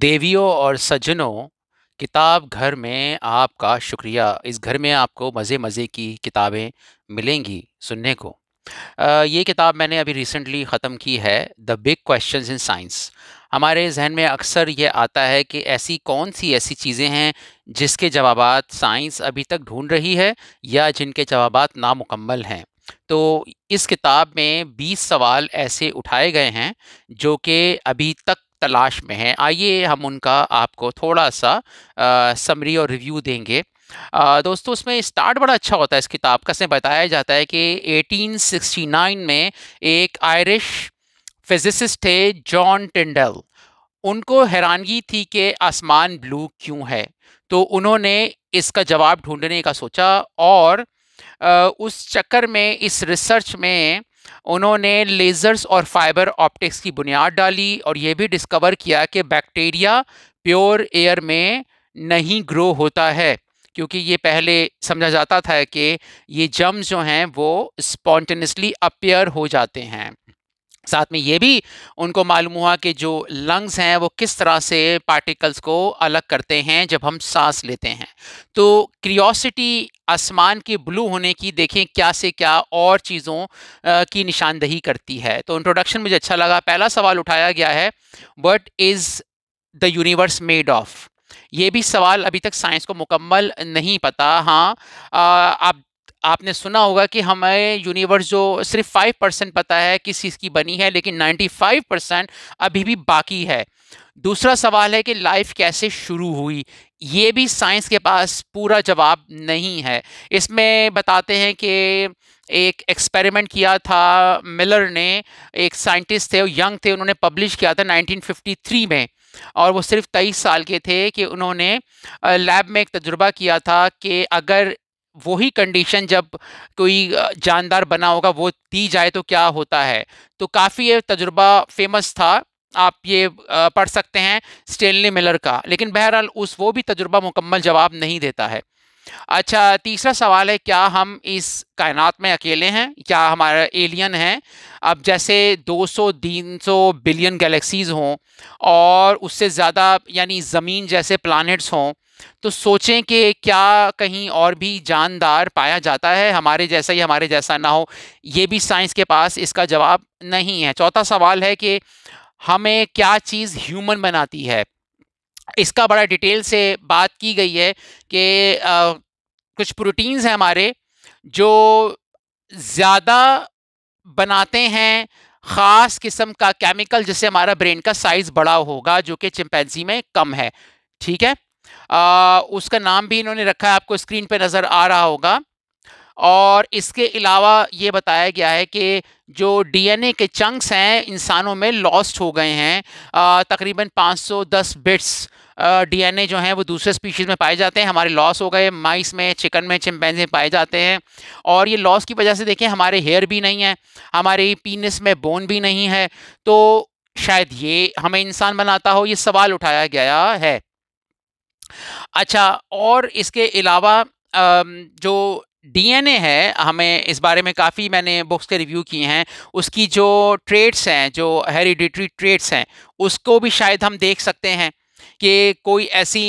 देवियों और सज्जनों किताब घर में आपका शुक्रिया इस घर में आपको मज़े मज़े की किताबें मिलेंगी सुनने को ये किताब मैंने अभी रिसेंटली ख़त्म की है the big questions in science हमारे जहन में अक्सर ये आता है कि ऐसी कौन सी ऐसी चीज़ें हैं जिसके जवाब साइंस अभी तक ढूंढ रही है या जिनके जवाब नामुकम्मल हैं तो इस किताब में 20 सवाल ऐसे उठाए गए हैं जो कि अभी तक तलाश में हैं आइए हम उनका आपको थोड़ा सा समरी और रिव्यू देंगे दोस्तों उसमें स्टार्ट बड़ा अच्छा होता है इस किताब का इसमें बताया जाता है कि 1869 में एक आयरिश फिजिसिस्ट थे जॉन टिंडल उनको हैरानगी थी कि आसमान ब्लू क्यों है तो उन्होंने इसका जवाब ढूंढने का सोचा और उस चक्कर में इस रिसर्च में उन्होंने लेज़र्स और फाइबर ऑप्टिक्स की बुनियाद डाली और ये भी डिस्कवर किया कि बैक्टीरिया प्योर एयर में नहीं ग्रो होता है क्योंकि ये पहले समझा जाता था कि ये जम्स जो हैं वो स्पॉन्टेनसली अपेयर हो जाते हैं साथ में ये भी उनको मालूम हुआ कि जो लंग्स हैं वो किस तरह से पार्टिकल्स को अलग करते हैं जब हम सांस लेते हैं तो क्रियोसिटी आसमान के ब्लू होने की देखें क्या से क्या और चीज़ों की निशानदही करती है तो इंट्रोडक्शन मुझे अच्छा लगा पहला सवाल उठाया गया है what is the universe made of ये भी सवाल अभी तक साइंस को मुकम्मल नहीं पता हाँ आप आपने सुना होगा कि हमें यूनिवर्स जो सिर्फ फाइव परसेंट पता है किस चीज़ की बनी है लेकिन नाइन्टी फाइव परसेंट अभी भी बाकी है दूसरा सवाल है कि लाइफ कैसे शुरू हुई ये भी साइंस के पास पूरा जवाब नहीं है इसमें बताते हैं कि एक एक्सपेरिमेंट किया था मिलर ने एक साइंटिस्ट थे यंग थे उन्होंने पब्लिश किया था 1953 में और वो सिर्फ तेईस साल के थे कि उन्होंने लैब में एक तजुर्बा किया था कि अगर वही कंडीशन जब कोई जानदार बना होगा वो दी जाए तो क्या होता है तो काफ़ी ये तजुर्बा फेमस था आप ये पढ़ सकते हैं स्टेनली मिलर का लेकिन बहरहाल उस वो भी तजुर्बा मुकम्मल जवाब नहीं देता है अच्छा तीसरा सवाल है क्या हम इस कायनात में अकेले हैं क्या हमारा एलियन है अब जैसे 200 300 बिलियन गैलेक्सीज़ हों और उससे ज़्यादा यानी ज़मीन जैसे प्लानट्स हों तो सोचें कि क्या कहीं और भी जानदार पाया जाता है हमारे जैसा ही हमारे जैसा ना हो ये भी साइंस के पास इसका जवाब नहीं है चौथा सवाल है कि हमें क्या चीज़ ह्यूमन बनाती है इसका बड़ा डिटेल से बात की गई है कि कुछ प्रोटीन्स हैं हमारे जो ज़्यादा बनाते हैं ख़ास किस्म का केमिकल जिससे हमारा ब्रेन का साइज़ बड़ा होगा जो कि चिंपैंसी में कम है ठीक है आ, उसका नाम भी इन्होंने रखा है आपको स्क्रीन पे नज़र आ रहा होगा और इसके अलावा ये बताया गया है कि जो डीएनए के चंक्स हैं इंसानों में लॉस्ट हो गए हैं तकरीबन 510 बिट्स डीएनए जो हैं वो दूसरे स्पीशीज़ में पाए जाते हैं हमारे लॉस हो गए माइस में चिकन में चिमपैन में पाए जाते हैं और ये लॉस की वजह से देखें हमारे हेयर भी नहीं है हमारे पीनस में बोन भी नहीं है तो शायद ये हमें इंसान बनाता हो ये सवाल उठाया गया है अच्छा और इसके अलावा जो डीएनए है हमें इस बारे में काफ़ी मैंने बुक्स के रिव्यू किए हैं उसकी जो ट्रेड्स हैं जो हेरिडिटरी ट्रेड्स हैं उसको भी शायद हम देख सकते हैं कि कोई ऐसी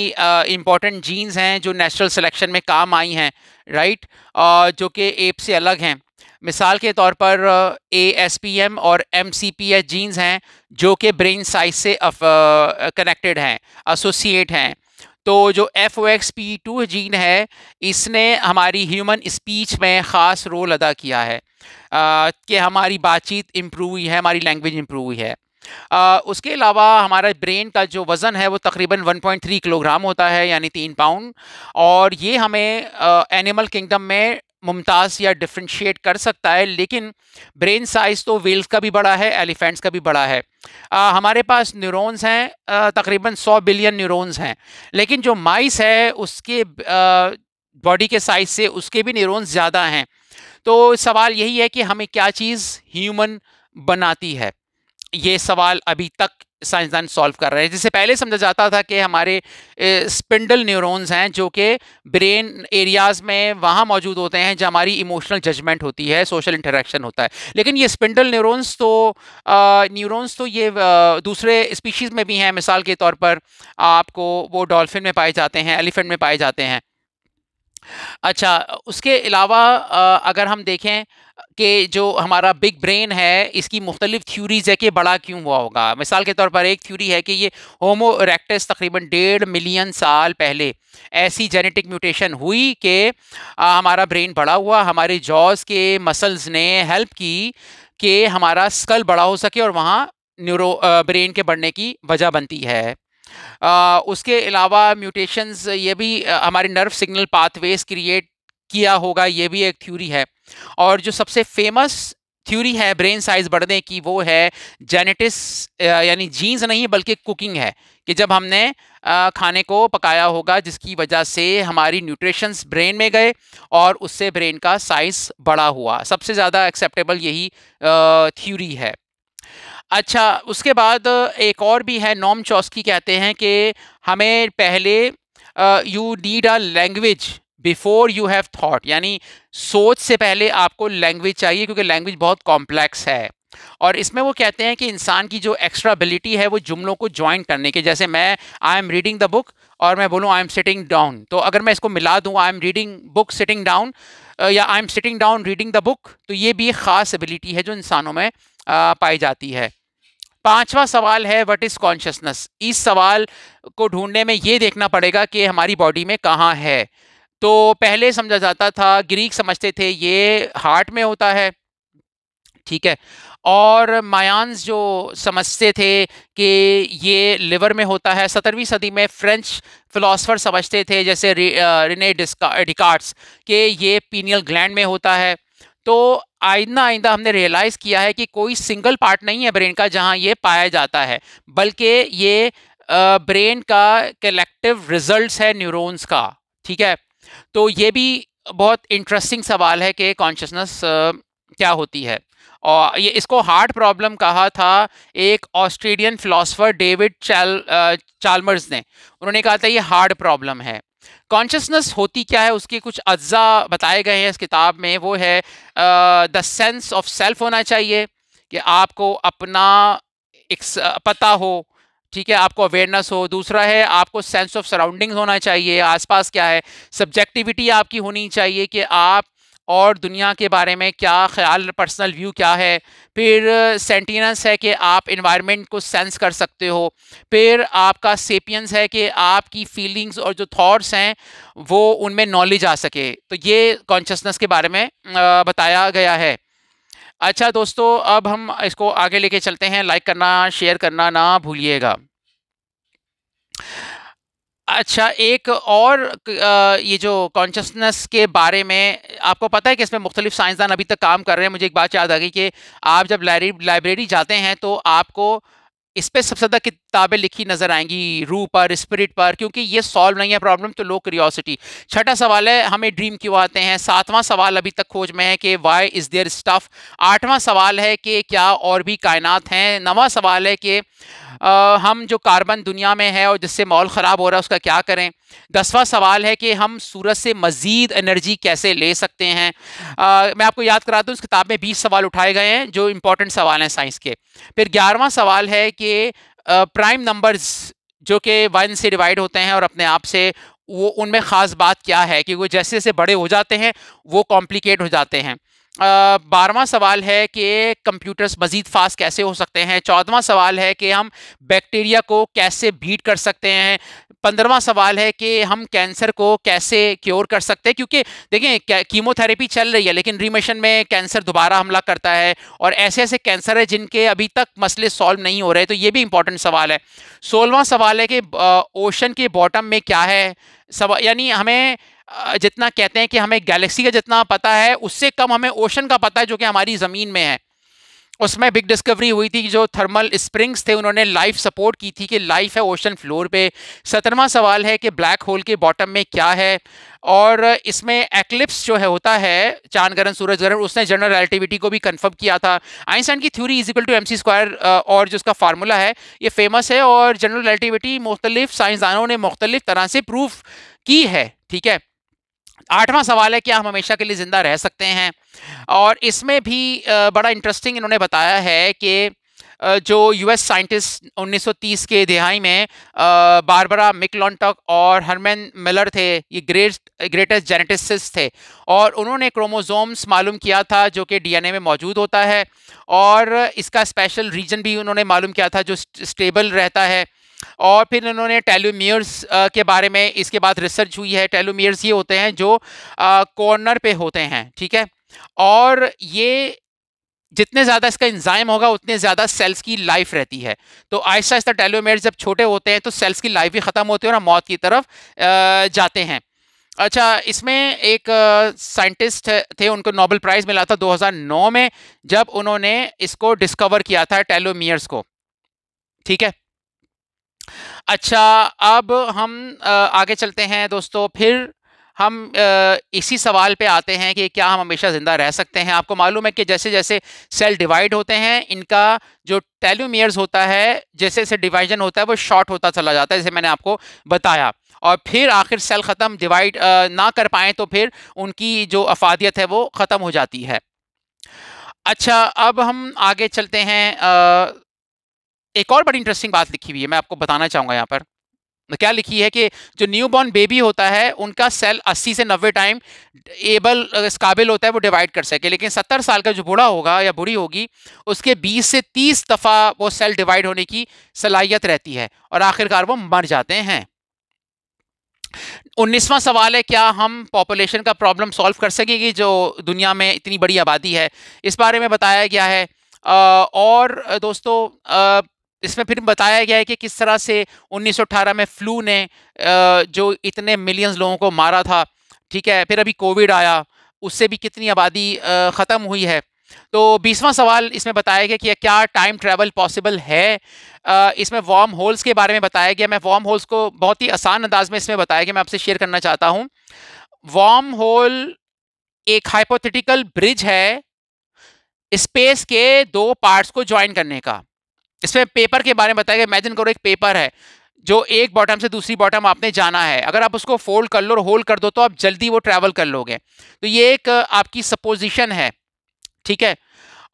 इम्पॉर्टेंट जीन्स हैं जो नेचुरल सिलेक्शन में काम आई हैं राइट right? जो कि एप से अलग हैं मिसाल के तौर पर ए एस पी एम और M C P S genes हैं जो कि ब्रेन साइज से कनेक्टेड हैं एसोसिएट हैं तो जो F O X P two gene है इसने हमारी ह्यूमन स्पीच में ख़ास रोल अदा किया है आ, कि हमारी बातचीत इम्प्रूव हुई है हमारी लैंग्वेज इम्प्रूव हुई है आ, उसके अलावा हमारा ब्रेन का जो वज़न है वो तकरीबन 1.3 किलोग्राम होता है यानी तीन पाउंड और ये हमें आ, एनिमल किंगडम में मुमताज़ या डिफ्रेंशिएट कर सकता है लेकिन ब्रेन साइज़ तो व्हील्स का भी बड़ा है एलिफेंट्स का भी बड़ा है आ, हमारे पास न्यूरोन्स हैं तकरीबन 100 बिलियन न्यूरोन्स हैं लेकिन जो माइस है उसके बॉडी के साइज से उसके भी न्यूरोन्स ज़्यादा हैं तो सवाल यही है कि हमें क्या चीज़ ह्यूमन बनाती है ये सवाल अभी तक साइंसदान सॉल्व कर रहे हैं जिससे पहले समझा जाता था कि हमारे स्पिंडल न्यूरॉन्स हैं जो कि ब्रेन एरियाज में वहाँ मौजूद होते हैं जहाँ हमारी इमोशनल जजमेंट होती है सोशल इंटरेक्शन होता है लेकिन ये स्पिंडल न्यूरॉन्स तो न्यूरॉन्स तो ये दूसरे स्पीशीज़ में भी हैं मिसाल के तौर पर आपको वो डॉल्फिन में पाए जाते हैं एलिफेंट में पाए जाते हैं अच्छा उसके अलावा अगर हम देखें कि जो हमारा बिग ब्रेन है इसकी मुख्तलिफ थ्यूरीज़ है कि बड़ा क्यों हुआ होगा मिसाल के तौर पर एक थ्यूरी है कि ये होमो रेक्टस तकरीबन डेढ़ मिलियन साल पहले ऐसी जेनेटिक म्यूटेशन हुई कि हमारा ब्रेन बड़ा हुआ हमारे जॉज के मसल्स ने हेल्प की कि हमारा स्कल बड़ा हो सके और वहाँ न्यूरो ब्रेन के बढ़ने की वजह बनती है उसके अलावा म्यूटेशंस ये भी हमारे नर्व सिग्नल पाथवेज क्रिएट किया होगा ये भी एक थ्योरी है और जो सबसे फेमस थ्योरी है ब्रेन साइज बढ़ने की वो है जेनेटिस यानी जीन्स नहीं बल्कि कुकिंग है कि जब हमने खाने को पकाया होगा जिसकी वजह से हमारी न्यूट्रिशंस ब्रेन में गए और उससे ब्रेन का साइज़ बड़ा हुआ सबसे ज़्यादा एक्सेप्टेबल यही थ्योरी है अच्छा उसके बाद एक और भी है नॉम चौस्की कहते हैं कि हमें पहले you need a language before you have thought यानी सोच से पहले आपको लैंग्वेज चाहिए क्योंकि लैंग्वेज बहुत कॉम्प्लेक्स है और इसमें वो कहते हैं कि इंसान की जो एक्स्ट्रा एबिलिटी है वो जुमलों को ज्वाइन करने के जैसे मैं I am reading the book और मैं बोलूँ आई एम सिटिंग डाउन तो अगर मैं इसको मिला दूँ I am reading book sitting down या I am sitting down reading the book तो ये भी एक ख़ास एबिलिटी है जो इंसानों में आ, पाई जाती है पांचवा सवाल है व्हाट इज कॉन्शियसनेस इस सवाल को ढूंढने में ये देखना पड़ेगा कि हमारी बॉडी में कहाँ है तो पहले समझा जाता था ग्रीक समझते थे ये हार्ट में होता है ठीक है और मायांस जो समझते थे कि ये लिवर में होता है सत्रहवीं सदी में फ्रेंच फिलोसफर समझते थे जैसे रिने डिस्का डिकार्ट्स कि ये पीनियल ग्लैंड में होता है तो आइंदा आइंदा हमने रियलाइज़ किया है कि कोई सिंगल पार्ट नहीं है ब्रेन का जहाँ ये पाया जाता है बल्कि ये ब्रेन का कलेक्टिव रिजल्ट्स है न्यूरॉन्स का ठीक है तो ये भी बहुत इंटरेस्टिंग सवाल है कि कॉन्शियसनेस क्या होती है और ये इसको हार्ट प्रॉब्लम कहा था एक ऑस्ट्रेलियन फिलासफर डेविड चाल चालमर्स ने उन्होंने कहा था ये हार्ड प्रॉब्लम है कॉन्शियसनेस होती क्या है उसके कुछ अज्जा बताए गए हैं इस किताब में वो है द सेंस ऑफ सेल्फ होना चाहिए कि आपको अपना एक पता हो ठीक है आपको अवेयरनेस हो दूसरा है आपको सेंस ऑफ सराउंडिंग्स होना चाहिए आसपास क्या है सब्जेक्टिविटी आपकी होनी चाहिए कि आप और दुनिया के बारे में क्या ख्याल पर्सनल व्यू क्या है फिर सेंटिनस है कि आप इन्वायरमेंट को सेंस कर सकते हो फिर आपका सेपियंस है कि आपकी फीलिंग्स और जो थॉट्स हैं वो उनमें नॉलेज आ सके तो ये कॉन्शसनेस के बारे में बताया गया है अच्छा दोस्तों अब हम इसको आगे लेके चलते हैं लाइक करना शेयर करना ना भूलिएगा अच्छा एक और ये जो कॉन्शसनेस के बारे में आपको पता है कि इसमें मुख्तलिफ साइंसदान अभी तक काम कर रहे हैं मुझे एक बात याद आ गई कि आप जब लाइब्रेरी जाते हैं तो आपको इस पर सबसे ज़्यादा किताबें लिखी नज़र आएंगी रूह पर स्पिरिट पर क्योंकि ये सॉल्व नहीं है प्रॉब्लम तो लो क्यूरियोसिटी छठा सवाल है हमें ड्रीम क्यों आते हैं सातवां सवाल अभी तक खोज में है कि वाई इज़ देयर स्टफ़ आठवां सवाल है कि क्या और भी कायनात हैं नवा सवाल है कि हम जो कार्बन दुनिया में है और जिससे माहौल ख़राब हो रहा है उसका क्या करें दसवां सवाल है कि हम सूरज से मज़ीद एनर्जी कैसे ले सकते हैं आ, मैं आपको याद करा दूँ इस किताब में बीस सवाल उठाए गए हैं जो इंपॉर्टेंट सवाल हैं साइंस के फिर ग्यारहवा सवाल है कि प्राइम नंबर्स जो कि वन से डिवाइड होते हैं और अपने आप से वो उनमें ख़ास बात क्या है कि वो जैसे जैसे बड़े हो जाते हैं वो कॉम्प्लिकेट हो जाते हैं बारहवा सवाल है कि कंप्यूटर्स मज़ीद फास्ट कैसे हो सकते हैं चौदवा सवाल है कि हम बैक्टीरिया को कैसे बीट कर सकते हैं पंद्रवा सवाल है कि हम कैंसर को कैसे क्योर कर सकते हैं क्योंकि देखें कीमोथेरेपी चल रही है लेकिन रिमिशन में कैंसर दोबारा हमला करता है और ऐसे ऐसे कैंसर है जिनके अभी तक मसले सॉल्व नहीं हो रहे तो ये भी इंपॉर्टेंट सवाल है सोलवा सवाल है कि ओशन के बॉटम में क्या है सवा यानी हमें जितना कहते हैं कि हमें गैलेक्सी का जितना पता है उससे कम हमें ओशन का पता है जो कि हमारी ज़मीन में है उसमें बिग डिस्कवरी हुई थी जो थर्मल स्प्रिंग्स थे उन्होंने लाइफ सपोर्ट की थी कि लाइफ है ओशन फ्लोर पे सत्रहवा सवाल है कि ब्लैक होल के बॉटम में क्या है और इसमें एक्लिप्स जो है होता है चांद ग्रहण सूरज ग्रहण उसने जनरल रिलेटिविटी को भी कंफर्म किया था आइंस्टाइन की theory is equal to M C square और जो उसका फार्मूला है ये फेमस है और जनरल रिलेटिविटी मुख्तलिफ साइंसदानों ने मुख्तलिफ तरह से प्रूफ की है ठीक है आठवां सवाल है क्या हम हमेशा के लिए ज़िंदा रह सकते हैं और इसमें भी बड़ा इंटरेस्टिंग इन्होंने बताया है कि जो यूएस साइंटिस्ट 1930 के दिहाई में बारबरा मिकलॉन्टक और हरमेन मिलर थे ये ग्रेट ग्रेटेस्ट जेनेटिसिस्ट थे और उन्होंने क्रोमोसोम्स मालूम किया था जो कि डीएनए में मौजूद होता है और इसका स्पेशल रीजन भी उन्होंने मालूम किया था जो स्टेबल रहता है और फिर इन्होंने टेलोमियर्स के बारे में इसके बाद रिसर्च हुई है टेलोमियर्स ये होते हैं जो कॉर्नर पे होते हैं ठीक है और ये जितने ज़्यादा इसका इंजाइम होगा उतने ज़्यादा सेल्स की लाइफ रहती है तो आहिस्ता आहिस्ता टेलोमेयर जब छोटे होते हैं तो सेल्स की लाइफ भी ख़त्म होती है और मौत की तरफ जाते हैं अच्छा इसमें एक साइंटिस्ट थे उनको नोबेल प्राइज़ मिला था 2009 में जब उन्होंने इसको डिस्कवर किया था टेलोमियर्स को ठीक है अच्छा अब हम आगे चलते हैं दोस्तों फिर हम इसी सवाल पे आते हैं कि क्या हम हमेशा ज़िंदा रह सकते हैं आपको मालूम है कि जैसे जैसे सेल डिवाइड होते हैं इनका जो टेलोमियर्स होता है जैसे जैसे डिवाइजन होता है वो शॉर्ट होता चला जाता है जैसे मैंने आपको बताया और फिर आखिर सेल ख़त्म डिवाइड ना कर पाएँ तो फिर उनकी जो अफादियत है वो ख़त्म हो जाती है अच्छा अब हम आगे चलते हैं आ, एक और बड़ी इंटरेस्टिंग बात लिखी हुई है मैं आपको बताना चाहूँगा यहाँ पर क्या लिखी है कि जो न्यू बॉर्न बेबी होता है उनका सेल 80 से 90 टाइम एबल काबिल होता है वो डिवाइड कर सके लेकिन 70 साल का जो बूढ़ा होगा या बूढ़ी होगी उसके 20 से 30 दफ़ा वो सेल डिवाइड होने की सलाहियत रहती है और आखिरकार वो मर जाते हैं उन्नीसवां सवाल है क्या हम पॉपुलेशन का प्रॉब्लम सॉल्व कर सकेगी जो दुनिया में इतनी बड़ी आबादी है इस बारे में बताया गया है और दोस्तों इसमें फिर बताया गया है कि किस तरह से 1918 में फ्लू ने जो इतने मिलियंस लोगों को मारा था ठीक है फिर अभी कोविड आया उससे भी कितनी आबादी ख़त्म हुई है तो बीसवां सवाल इसमें बताया गया कि क्या टाइम ट्रैवल पॉसिबल है इसमें वॉम होल्स के बारे में बताया गया मैं वॉम होल्स को बहुत ही आसान अंदाज में इसमें बताया गया मैं आपसे शेयर करना चाहता हूँ वॉम होल एक हाइपोथेटिकल ब्रिज है स्पेस के दो पार्ट्स को ज्वाइन करने का इसमें पेपर के बारे में बताया गया इमेजिन करो एक पेपर है जो एक बॉटम से दूसरी बॉटम आपने जाना है अगर आप उसको फोल्ड कर लो और होल्ड कर दो तो आप जल्दी वो ट्रैवल कर लोगे तो ये एक आपकी सपोजिशन है ठीक है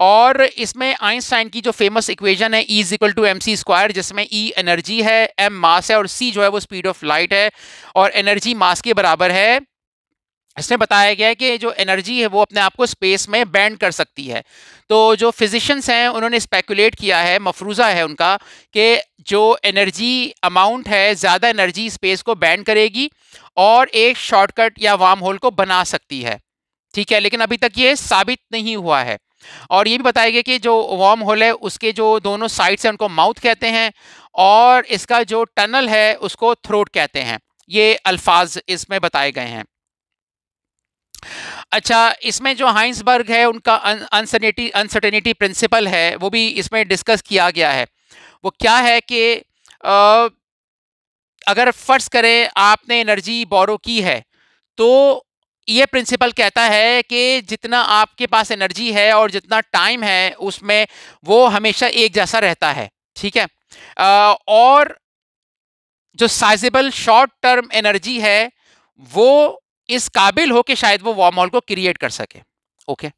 और इसमें आइंस्टाइन की जो फेमस इक्वेशन है E is equal to M C square जिसमें ई e एनर्जी है एम मास है और सी जो है वो स्पीड ऑफ लाइट है और एनर्जी मास के बराबर है इसमें बताया गया है कि जो एनर्जी है वो अपने आप को स्पेस में बैंड कर सकती है तो जो फिजिशंस हैं उन्होंने स्पेकुलेट किया है मफरूज़ा है उनका कि जो एनर्जी अमाउंट है ज़्यादा एनर्जी स्पेस को बैंड करेगी और एक शॉर्टकट या वाम होल को बना सकती है ठीक है लेकिन अभी तक ये साबित नहीं हुआ है और ये भी बताया गया कि जो वार्म होल है उसके जो दोनों साइड्स हैं उनको माउथ कहते हैं और इसका जो टनल है उसको थ्रोट कहते हैं ये अल्फाज इसमें बताए गए हैं अच्छा इसमें जो हाइंसबर्ग है उनका अनसर्टेनिटी अनसर्टेनिटी प्रिंसिपल है वो भी इसमें डिस्कस किया गया है वो क्या है कि अगर फर्ज करें आपने एनर्जी बोरो की है तो ये प्रिंसिपल कहता है कि जितना आपके पास एनर्जी है और जितना टाइम है उसमें वो हमेशा एक जैसा रहता है ठीक है आ, और जो साइजेबल शॉर्ट टर्म एनर्जी है वो इस काबिल हो कि शायद वो वार्म को क्रिएट कर सके ओके okay.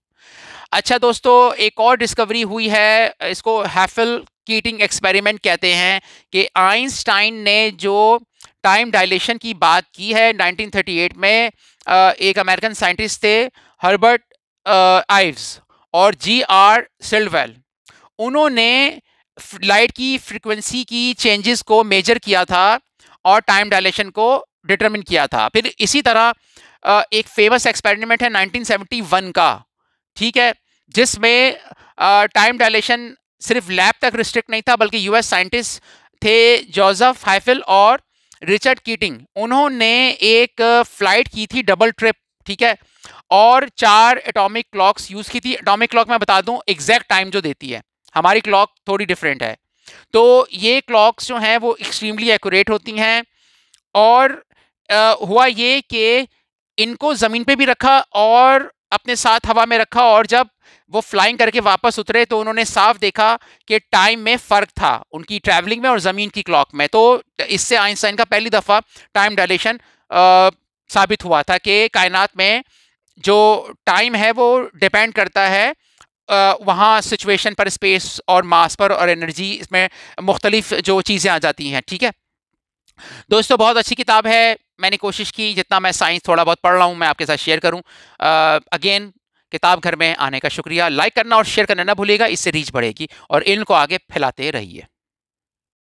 अच्छा दोस्तों एक और डिस्कवरी हुई है इसको हैफल कीटिंग एक्सपेरिमेंट कहते हैं कि आइंस्टाइन ने जो टाइम डायलेशन की बात की है 1938 में एक अमेरिकन साइंटिस्ट थे हर्बर्ट आइव्स और जी आर सिल्डवेल उन्होंने लाइट की फ्रिक्वेंसी की चेंजेस को मेजर किया था और टाइम डायलेशन को डिटरमिन किया था फिर इसी तरह एक फेमस एक्सपेरिमेंट है 1971 का ठीक है जिसमें टाइम डायलेशन सिर्फ लैब तक रिस्ट्रिक्ट नहीं था बल्कि यूएस साइंटिस्ट थे जोसेफ हाइफिल और रिचर्ड कीटिंग उन्होंने एक फ्लाइट की थी डबल ट्रिप ठीक है और चार एटॉमिक क्लॉक्स यूज़ की थी एटॉमिक क्लॉक मैं बता दूं एग्जैक्ट टाइम जो देती है हमारी क्लॉक थोड़ी डिफरेंट है तो ये क्लॉक्स जो हैं वो एक्सट्रीमली एक्यूरेट होती हैं और हुआ ये कि इनको ज़मीन पे भी रखा और अपने साथ हवा में रखा और जब वो फ्लाइंग करके वापस उतरे तो उन्होंने साफ देखा कि टाइम में फ़र्क था उनकी ट्रैवलिंग में और ज़मीन की क्लॉक में तो इससे आइंस्टाइन का पहली दफ़ा टाइम डायलेशन साबित हुआ था कि कायनात में जो टाइम है वो डिपेंड करता है वहाँ सिचुएशन पर स्पेस और मास पर और एनर्जी इसमें मुख्तलिफ जो चीज़ें आ जाती हैं ठीक है दोस्तों बहुत अच्छी किताब है मैंने कोशिश की जितना मैं साइंस थोड़ा बहुत पढ़ रहा हूँ मैं आपके साथ शेयर करूँ अगेन किताब घर में आने का शुक्रिया लाइक करना और शेयर करना ना भूलेगा इससे रीच बढ़ेगी और इनको आगे फैलाते रहिए